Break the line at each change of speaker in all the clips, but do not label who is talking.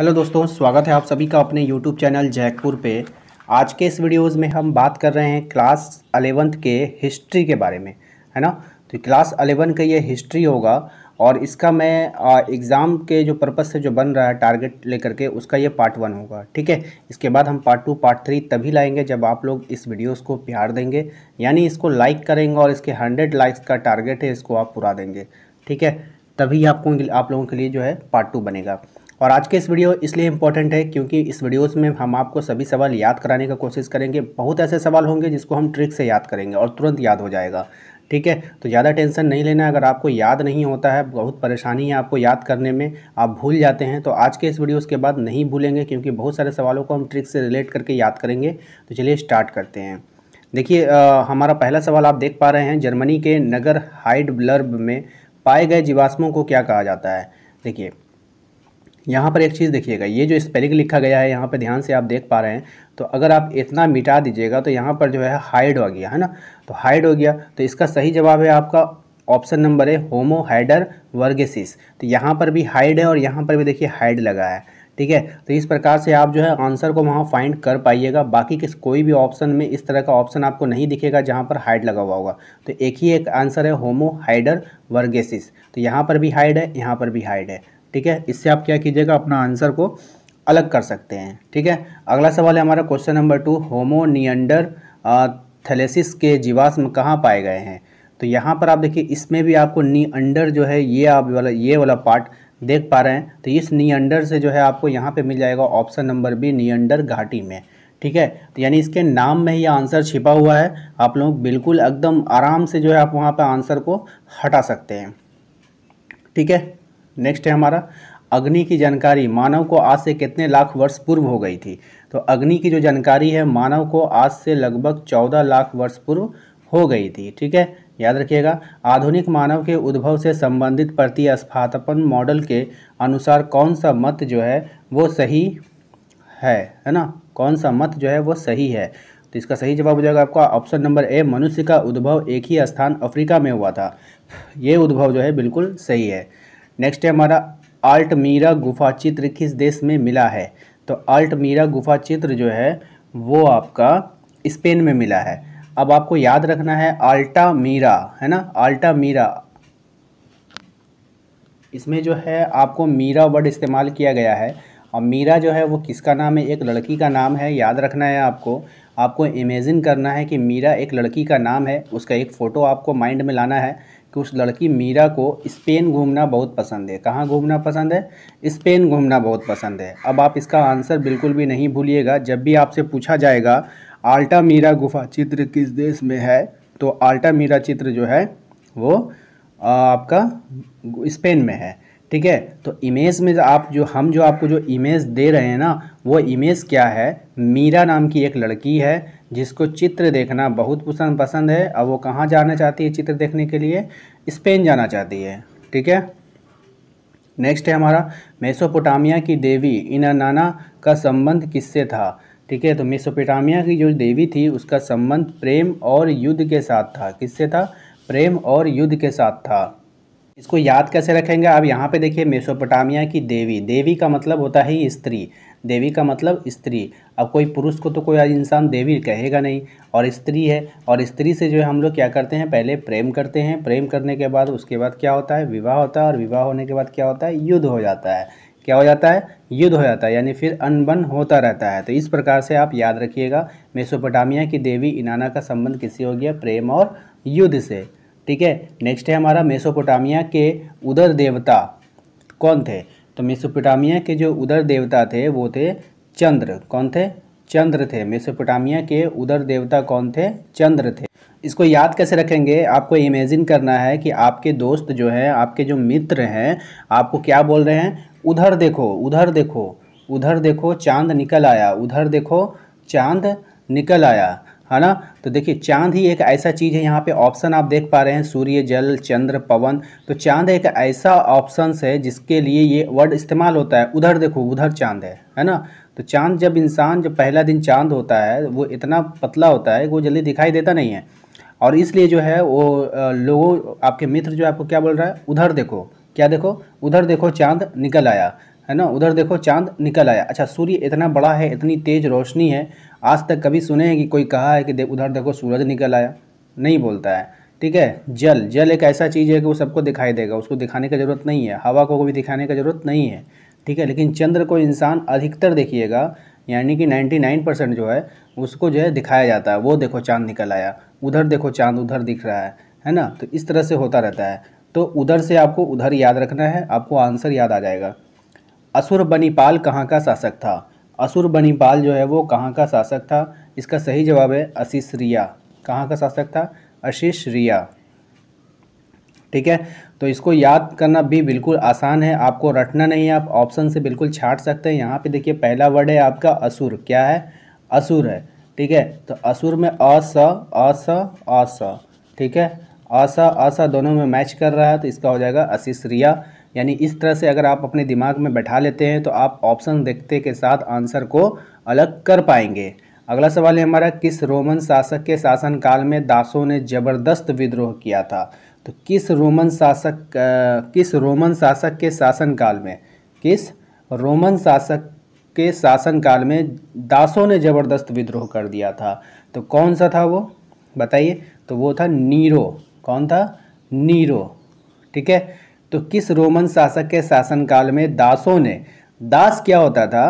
hello दोस्तों स्वागत है आप सभी का अपने यूट्यूब चैनल जयपुर पे आज के इस वीडियोस में हम बात कर रहे हैं क्लास अलेवंथ के हिस्ट्री के बारे में है ना तो क्लास अलेवन का ये हिस्ट्री होगा और इसका मैं एग्ज़ाम के जो पर्पज़ से जो बन रहा है टारगेट लेकर के उसका ये पार्ट वन होगा ठीक है इसके बाद हम पार्ट टू पार्ट थ्री तभी लाएंगे जब आप लोग इस वीडियोस को प्यार देंगे यानी इसको लाइक करेंगे और इसके हंड्रेड लाइक्स का टारगेट है इसको आप पूरा देंगे ठीक है तभी आपको आप लोगों के लिए जो है पार्ट टू बनेगा और आज के इस वीडियो इसलिए इम्पॉर्टेंट है क्योंकि इस वीडियोस में हम आपको सभी सवाल याद कराने का कोशिश करेंगे बहुत ऐसे सवाल होंगे जिसको हम ट्रिक से याद करेंगे और तुरंत याद हो जाएगा ठीक है तो ज़्यादा टेंशन नहीं लेना अगर आपको याद नहीं होता है बहुत परेशानी है आपको याद करने में आप भूल जाते हैं तो आज के इस वीडियो के बाद नहीं भूलेंगे क्योंकि बहुत सारे सवालों को हम ट्रिक से रिलेट करके याद करेंगे तो चलिए स्टार्ट करते हैं देखिए हमारा पहला सवाल आप देख पा रहे हैं जर्मनी के नगर हाइड ब्लर्ब में पाए गए जीवाश्मों को क्या कहा जाता है देखिए यहाँ पर एक चीज़ देखिएगा ये जो स्पेलिंग लिखा गया है यहाँ पर ध्यान से आप देख पा रहे हैं तो अगर आप इतना मिटा दीजिएगा तो यहाँ पर जो है हाइड हो गया है ना तो हाइड हो गया तो इसका सही जवाब है आपका ऑप्शन नंबर है होमो हाइडर वर्गेसिस तो यहाँ पर भी हाइड है और यहाँ पर भी देखिए हाइड लगा है ठीक है तो इस प्रकार से आप जो है आंसर को वहाँ फाइंड कर पाइएगा बाकी किस कोई भी ऑप्शन में इस तरह का ऑप्शन आपको नहीं दिखेगा जहाँ पर हाइड लगा हुआ होगा तो एक ही एक आंसर है होमो हाइडर वर्गेसिस तो यहाँ पर भी हाइड है यहाँ पर भी हाइड है ठीक है इससे आप क्या कीजिएगा अपना आंसर को अलग कर सकते हैं ठीक है अगला सवाल है हमारा question number two Homo neanderthalensis के जीवाश्म कहाँ पाए गए हैं तो यहाँ पर आप देखिए इसमें भी आपको नी अंडर जो है ये आप वाला ये वाला पार्ट देख पा रहे हैं तो इस नी अंडर से जो है आपको यहाँ पे मिल जाएगा option number B Neander घाटी में ठीक है तो यानी इसके नाम में ही आंसर छिपा हुआ है आप लोग बिल्कुल एकदम आराम से जो है आप वहाँ पर आंसर को हटा सकते हैं ठीक है नेक्स्ट है हमारा अग्नि की जानकारी मानव को आज से कितने लाख वर्ष पूर्व हो गई थी तो अग्नि की जो जानकारी है मानव को आज से लगभग चौदह लाख वर्ष पूर्व हो गई थी ठीक है याद रखिएगा आधुनिक मानव के उद्भव से संबंधित प्रतिस्थापन मॉडल के अनुसार कौन सा मत जो है वो सही है है ना कौन सा मत जो है वो सही है तो इसका सही जवाब हो जाएगा आपका ऑप्शन नंबर ए मनुष्य का उद्भव एक ही स्थान अफ्रीका में हुआ था ये उद्भव जो है बिल्कुल सही है नेक्स्ट है हमारा मीरा गुफा चित्र किस देश में मिला है तो मीरा गुफा चित्र जो है वो आपका स्पेन में मिला है अब आपको याद रखना है आल्टा मीरा है ना आल्टा मीरा इसमें जो है आपको मीरा वर्ड इस्तेमाल किया गया है और मीरा जो है वो किसका नाम है एक लड़की का नाम है याद रखना है आपको आपको इमेजिन करना है कि मीरा एक लड़की का नाम है उसका एक फ़ोटो आपको माइंड में लाना है कि उस लड़की मीरा को स्पेन घूमना बहुत पसंद है कहाँ घूमना पसंद है स्पेन घूमना बहुत पसंद है अब आप इसका आंसर बिल्कुल भी नहीं भूलिएगा जब भी आपसे पूछा जाएगा आल्टा मीरा गुफा चित्र किस देश में है तो आल्टा मीरा चित्र जो है वो आपका स्पेन में है ठीक है तो इमेज में जो आप जो हम जो आपको जो इमेज दे रहे हैं ना वो इमेज क्या है मीरा नाम की एक लड़की है जिसको चित्र देखना बहुत पसंद पसंद है और वो कहाँ जाना चाहती है चित्र देखने के लिए स्पेन जाना चाहती है ठीक है नेक्स्ट है हमारा मेसोपोटामिया की देवी इनानाना का संबंध किससे था ठीक है तो मेसोपोटामिया की जो देवी थी उसका संबंध प्रेम और युद्ध के साथ था किससे था प्रेम और युद्ध के साथ था इसको याद कैसे रखेंगे अब यहाँ पे देखिए मेसोपोटामिया की देवी देवी का मतलब होता है स्त्री देवी का मतलब स्त्री अब कोई पुरुष को तो कोई इंसान देवी कहेगा नहीं और स्त्री है और स्त्री से जो है हम लोग क्या करते हैं पहले प्रेम करते हैं प्रेम करने के बाद उसके बाद क्या होता है विवाह होता है और विवाह होने के बाद क्या होता है युद्ध हो जाता है क्या हो जाता है युद्ध हो जाता है यानी फिर अनबन होता रहता है तो इस प्रकार से आप याद रखिएगा मेसोपोटामिया की देवी इनाना का संबंध किससे हो गया प्रेम और युद्ध से ठीक है नेक्स्ट है हमारा मेसोपोटामिया के उदर देवता कौन थे तो मेसोपोटामिया के जो उदर देवता थे वो थे चंद्र कौन थे चंद्र थे मेसोपोटामिया के उदर देवता कौन थे चंद्र थे इसको याद कैसे रखेंगे आपको इमेजिन करना है कि आपके दोस्त जो हैं आपके जो मित्र हैं आपको क्या बोल रहे हैं उधर देखो उधर देखो उधर देखो चांद निकल आया उधर देखो चांद निकल आया है ना तो देखिए चांद ही एक ऐसा चीज़ है यहाँ पे ऑप्शन आप देख पा रहे हैं सूर्य जल चंद्र पवन तो चांद एक ऐसा ऑप्शन है जिसके लिए ये वर्ड इस्तेमाल होता है उधर देखो उधर चांद है है ना तो चांद जब इंसान जब पहला दिन चांद होता है वो इतना पतला होता है वो जल्दी दिखाई देता नहीं है और इसलिए जो है वो लोगों आपके मित्र जो आपको क्या बोल रहा है उधर देखो क्या देखो उधर देखो चांद निकल आया है ना उधर देखो चांद निकल आया अच्छा सूर्य इतना बड़ा है इतनी तेज़ रोशनी है आज तक कभी सुने हैं कि कोई कहा है कि दे, उधर देखो सूरज निकल आया नहीं बोलता है ठीक है जल जल एक ऐसा चीज़ है कि वो सबको दिखाई देगा उसको दिखाने की ज़रूरत नहीं है हवा को भी दिखाने की ज़रूरत नहीं है ठीक है लेकिन चंद्र को इंसान अधिकतर देखिएगा यानी कि 99 परसेंट जो है उसको जो है दिखाया जाता है वो देखो चांद निकल आया उधर देखो चांद उधर दिख रहा है है ना तो इस तरह से होता रहता है तो उधर से आपको उधर याद रखना है आपको आंसर याद आ जाएगा असुर बनीपाल कहाँ का शासक था असुर बनीपाल जो है वो कहाँ का शासक था इसका सही जवाब है रिया कहाँ का शासक था अशीष रिया ठीक है तो इसको याद करना भी बिल्कुल आसान है आपको रटना नहीं है आप ऑप्शन से बिल्कुल छाट सकते हैं यहाँ पे देखिए पहला वर्ड है आपका असुर क्या है असुर है ठीक है तो असुर में अस अस अस ठीक है अस अस दोनों में मैच कर रहा है तो इसका हो जाएगा रिया यानी इस तरह से अगर आप अपने दिमाग में बैठा लेते हैं तो आप ऑप्शन देखते के साथ आंसर को अलग कर पाएंगे अगला सवाल है हमारा किस रोमन शासक के शासनकाल में दासों ने जबरदस्त विद्रोह किया था तो किस रोमन शासक किस रोमन शासक के शासनकाल में किस रोमन शासक के शासनकाल में दासों ने जबरदस्त विद्रोह कर दिया था तो कौन सा था वो बताइए तो वो था नीरो कौन था नीरो ठीक है तो किस रोमन शासक के शासनकाल में दासों ने दास क्या होता था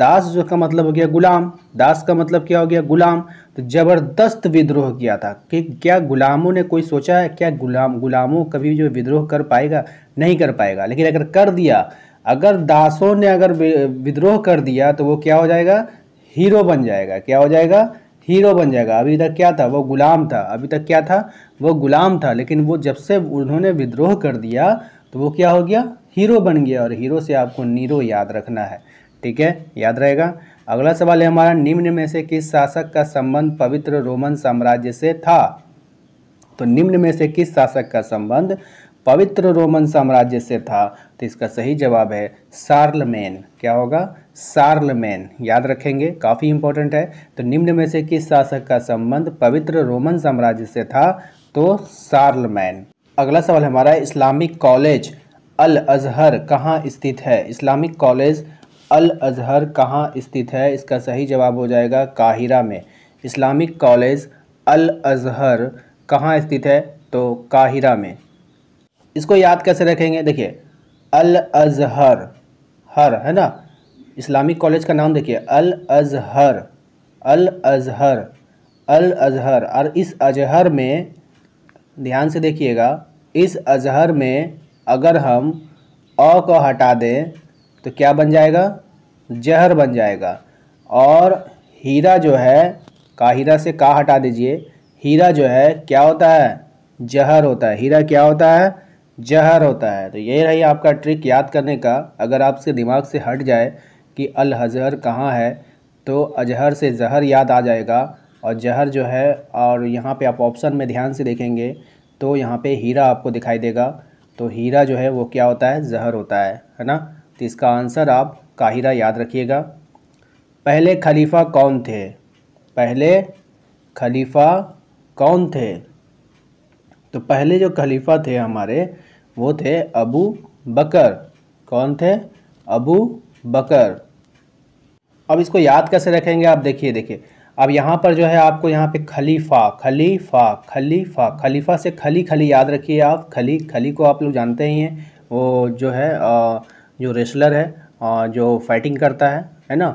दास जो का मतलब हो गया गुलाम दास का मतलब क्या हो गया गुलाम तो ज़बरदस्त विद्रोह किया था कि क्या गुलामों ने कोई सोचा है क्या गुलाम गुलामों कभी जो विद्रोह कर पाएगा नहीं कर पाएगा लेकिन अगर कर दिया अगर दासों ने अगर विद्रोह कर दिया तो वो क्या हो जाएगा हीरो बन जाएगा क्या हो जाएगा हीरो बन जाएगा अभी तक क्या था वो गुलाम था अभी तक क्या था वो गुलाम था लेकिन वो जब से उन्होंने विद्रोह कर दिया तो वो क्या हो गया हीरो बन गया और हीरो से आपको नीरो याद रखना है ठीक है याद रहेगा अगला सवाल है हमारा निम्न में से किस शासक का संबंध पवित्र रोमन साम्राज्य से था तो निम्न में से किस शासक का संबंध पवित्र रोमन साम्राज्य से था तो इसका सही जवाब है सार्लमेन क्या होगा सार्लमेन याद रखेंगे काफ़ी इंपॉर्टेंट है तो निम्न में से किस शासक का संबंध पवित्र रोमन साम्राज्य से था तो सार्लमैन अगला सवाल हमारा इस्लामिक कॉलेज अल अज़हर कहाँ स्थित है इस्लामिक कॉलेज अल अज़हर कहाँ स्थित है इसका सही जवाब हो जाएगा काहिरा में इस्लामिक कॉलेज अल अज़हर कहाँ स्थित है तो काहिरा में इसको याद कैसे रखेंगे देखिए अल अज़हर हर है ना इस्लामिक कॉलेज का नाम देखिए अल अज़हर अल अज़हर अल अज़हर और इस अजहर में ध्यान से देखिएगा इस अजहर में अगर हम अ को हटा दें तो क्या बन जाएगा जहर बन जाएगा और हीरा जो है का हीरा से का हटा दीजिए हीरा जो है क्या होता है जहर होता है हीरा क्या होता है जहर होता है तो ये रही आपका ट्रिक याद करने का अगर आपसे दिमाग से हट जाए कि अलहजहर कहाँ है तो अजहर से जहर याद आ जाएगा और जहर जो है और यहाँ पे आप ऑप्शन में ध्यान से देखेंगे तो यहाँ पे हीरा आपको दिखाई देगा तो हीरा जो है वो क्या होता है जहर होता है है ना तो इसका आंसर आप काहिरा याद रखिएगा पहले खलीफा कौन थे पहले खलीफा कौन थे तो पहले जो खलीफा थे हमारे वो थे अबू बकर कौन थे अबू बकर अब इसको याद कैसे रखेंगे आप देखिए देखिए अब यहाँ पर जो है आपको यहाँ पे खलीफा खलीफा खलीफा खलीफा से खली खली याद रखिए आप खली खली को आप लोग जानते ही हैं वो जो है जो रेसलर है जो फाइटिंग करता है है ना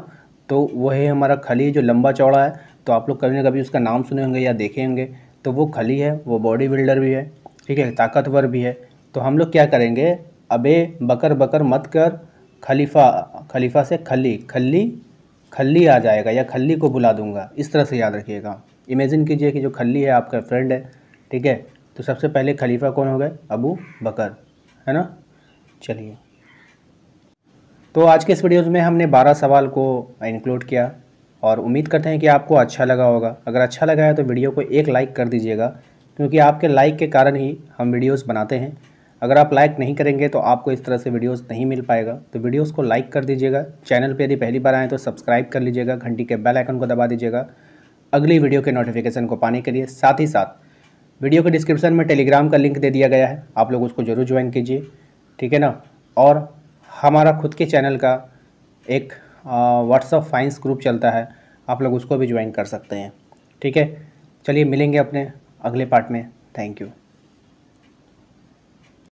तो वो है हमारा खली जो लंबा चौड़ा है तो आप लोग कभी ना कभी उसका नाम सुने होंगे या देखे होंगे तो वो खली है वो बॉडी बिल्डर भी है ठीक है ताकतवर भी है तो हम लोग क्या करेंगे अबे बकर बकर मत कर खलीफा खलीफा से खली खली खल्ली आ जाएगा या खल्ली को बुला दूंगा इस तरह से याद रखिएगा इमेजिन कीजिए कि जो खल्ली है आपका फ्रेंड है ठीक है तो सबसे पहले खलीफा कौन हो गए अबू बकर है ना चलिए तो आज के इस वीडियोज़ में हमने 12 सवाल को इंक्लूड किया और उम्मीद करते हैं कि आपको अच्छा लगा होगा अगर अच्छा लगा है तो वीडियो को एक लाइक कर दीजिएगा क्योंकि आपके लाइक के कारण ही हम वीडियोज़ बनाते हैं अगर आप लाइक नहीं करेंगे तो आपको इस तरह से वीडियोस नहीं मिल पाएगा तो वीडियोस को लाइक कर दीजिएगा चैनल पे यदि पहली बार आएँ तो सब्सक्राइब कर लीजिएगा घंटी के बेल आइकन को दबा दीजिएगा अगली वीडियो के नोटिफिकेशन को पाने के लिए साथ ही साथ वीडियो के डिस्क्रिप्शन में टेलीग्राम का लिंक दे दिया गया है आप लोग उसको ज़रूर ज्वाइन कीजिए ठीक है ना और हमारा खुद के चैनल का एक व्हाट्सअप फाइंस ग्रुप चलता है आप लोग उसको भी ज्वाइन कर सकते हैं ठीक है चलिए मिलेंगे अपने अगले पार्ट में थैंक यू